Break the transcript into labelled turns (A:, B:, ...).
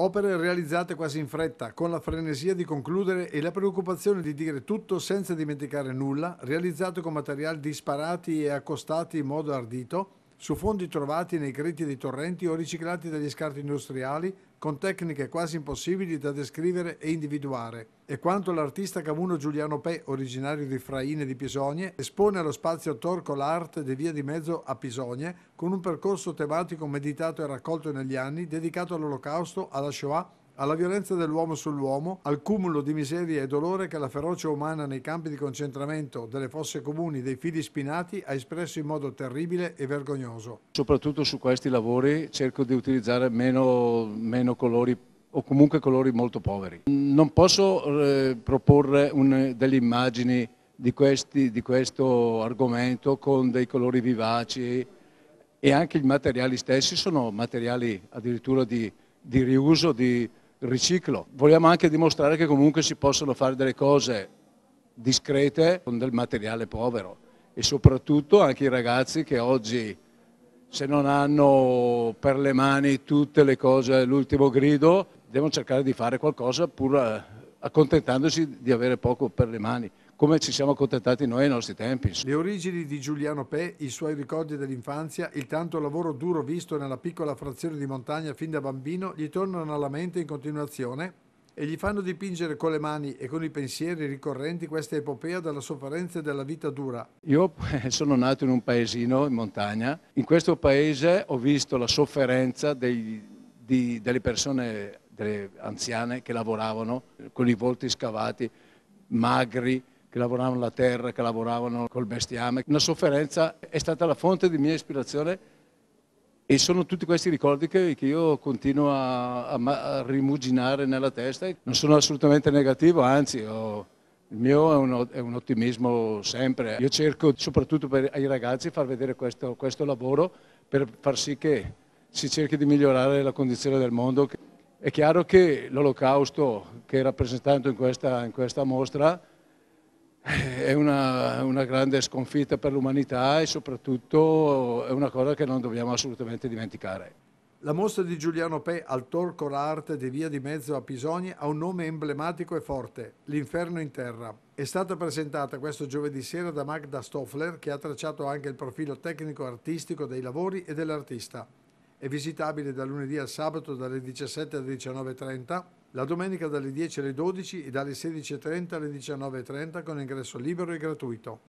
A: Opere realizzate quasi in fretta, con la frenesia di concludere e la preoccupazione di dire tutto senza dimenticare nulla, realizzate con materiali disparati e accostati in modo ardito, su fondi trovati nei creti dei torrenti o riciclati dagli scarti industriali con tecniche quasi impossibili da descrivere e individuare, e quanto l'artista Camuno Giuliano Pe, originario di Fraine di Pisogne, espone allo spazio Torco l'Art di Via di Mezzo a Pisogne, con un percorso tematico meditato e raccolto negli anni dedicato all'Olocausto, alla Shoah alla violenza dell'uomo sull'uomo, al cumulo di miseria e dolore che la ferocia umana nei campi di concentramento delle fosse comuni dei fili spinati ha espresso in modo terribile e vergognoso.
B: Soprattutto su questi lavori cerco di utilizzare meno, meno colori o comunque colori molto poveri. Non posso eh, proporre un, delle immagini di, questi, di questo argomento con dei colori vivaci e anche i materiali stessi sono materiali addirittura di, di riuso, di, riciclo. Vogliamo anche dimostrare che comunque si possono fare delle cose discrete con del materiale povero e soprattutto anche i ragazzi che oggi se non hanno per le mani tutte le cose l'ultimo grido devono cercare di fare qualcosa pur eh, accontentandosi di avere poco per le mani come ci siamo accontentati noi ai nostri tempi. Le origini di Giuliano
A: Pè, i suoi ricordi dell'infanzia, il tanto lavoro duro visto nella piccola frazione di montagna fin da bambino gli tornano alla mente in continuazione e gli fanno dipingere con le mani e con i pensieri ricorrenti questa epopea della sofferenza e della vita dura.
B: Io sono nato in un paesino in montagna, in questo paese ho visto la sofferenza dei, di, delle persone delle anziane che lavoravano con i volti scavati, magri, che lavoravano la terra, che lavoravano col bestiame. La sofferenza è stata la fonte di mia ispirazione e sono tutti questi ricordi che, che io continuo a, a, a, rimuginare nella testa. Non sono assolutamente negativo, anzi ho, il mio è un, è un, ottimismo sempre. Io cerco soprattutto per i ragazzi far vedere questo, questo lavoro per far sì che si cerchi di migliorare la condizione del mondo. È chiaro che l'olocausto che è rappresentato in questa, in questa mostra è una, una grande sconfitta per l'umanità e soprattutto è una cosa che non dobbiamo assolutamente dimenticare. La mostra di Giuliano
A: Pe al Torco l'Arte di Via di Mezzo a Pisogni ha un nome emblematico e forte, l'Inferno in Terra. È stata presentata questo giovedì sera da Magda Stoffler che ha tracciato anche il profilo tecnico-artistico dei lavori e dell'artista è visitabile da lunedì al sabato dalle 17 alle 19.30, la domenica dalle 10 alle 12 e dalle 16.30 alle 19.30 con ingresso libero e gratuito.